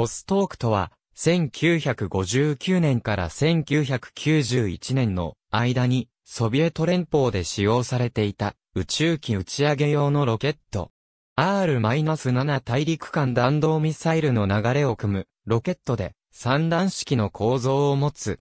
ボストークとは、1959年から1991年の間に、ソビエト連邦で使用されていた宇宙機打ち上げ用のロケット。R-7 大陸間弾道ミサイルの流れを組むロケットで三段式の構造を持つ。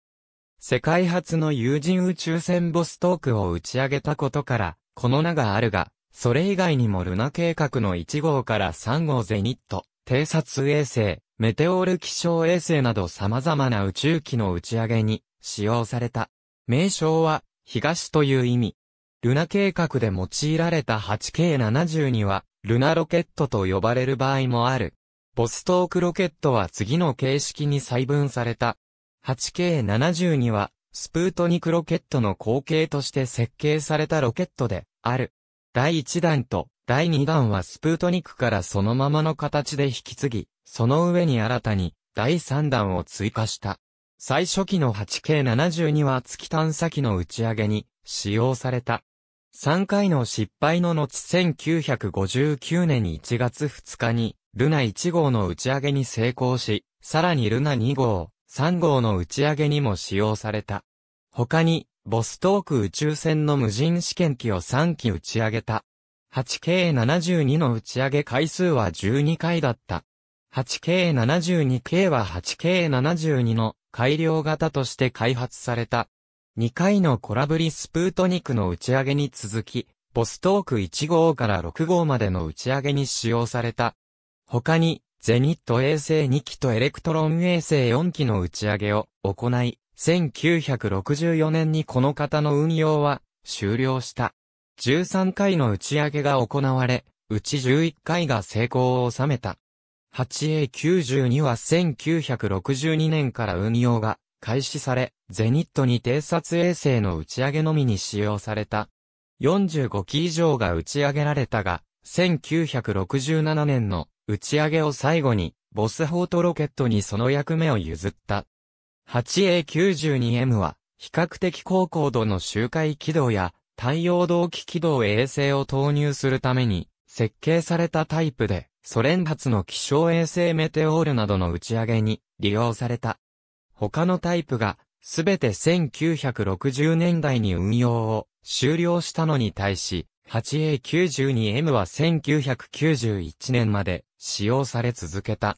世界初の有人宇宙船ボストークを打ち上げたことから、この名があるが、それ以外にもルナ計画の1号から3号ゼニット、偵察衛星、メテオール気象衛星など様々な宇宙機の打ち上げに使用された。名称は、東という意味。ルナ計画で用いられた8 k 7には、ルナロケットと呼ばれる場合もある。ボストークロケットは次の形式に細分された。8 k 7には、スプートニクロケットの後継として設計されたロケットで、ある。第1弾と第2弾はスプートニクからそのままの形で引き継ぎ、その上に新たに第3弾を追加した。最初期の 8K72 は月探査機の打ち上げに使用された。3回の失敗の後1959年1月2日に、ルナ1号の打ち上げに成功し、さらにルナ2号、3号の打ち上げにも使用された。他に、ボストーク宇宙船の無人試験機を3機打ち上げた。8K72 の打ち上げ回数は12回だった。8K72K は 8K72 の改良型として開発された。2回のコラブリスプートニクの打ち上げに続き、ボストーク1号から6号までの打ち上げに使用された。他に、ゼニット衛星2機とエレクトロン衛星4機の打ち上げを行い、1964年にこの型の運用は終了した。13回の打ち上げが行われ、うち11回が成功を収めた。8A92 は1962年から運用が開始され、ゼニットに偵察衛星の打ち上げのみに使用された。45機以上が打ち上げられたが、1967年の打ち上げを最後に、ボスホートロケットにその役目を譲った。8A92M は、比較的高高度の周回軌道や、太陽動機軌道衛星を投入するために、設計されたタイプで、ソ連発の気象衛星メテオールなどの打ち上げに利用された。他のタイプが、すべて1960年代に運用を終了したのに対し、8A92M は1991年まで使用され続けた。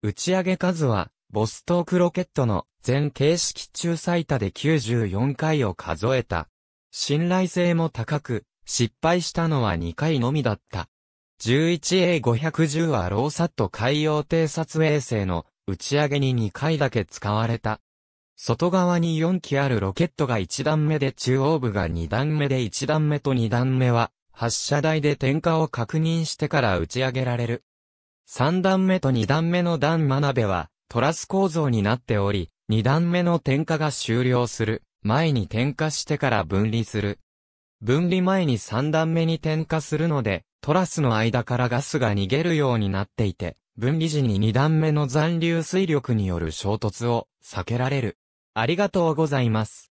打ち上げ数は、ボストークロケットの全形式中最多で94回を数えた。信頼性も高く、失敗したのは2回のみだった。11A510 はローサット海洋偵察衛星の打ち上げに2回だけ使われた。外側に4機あるロケットが1段目で中央部が2段目で1段目と2段目は発射台で点火を確認してから打ち上げられる。3段目と2段目の段真鍋はトラス構造になっており、2段目の点火が終了する前に点火してから分離する。分離前に3段目に点火するので、トラスの間からガスが逃げるようになっていて、分離時に2段目の残留水力による衝突を避けられる。ありがとうございます。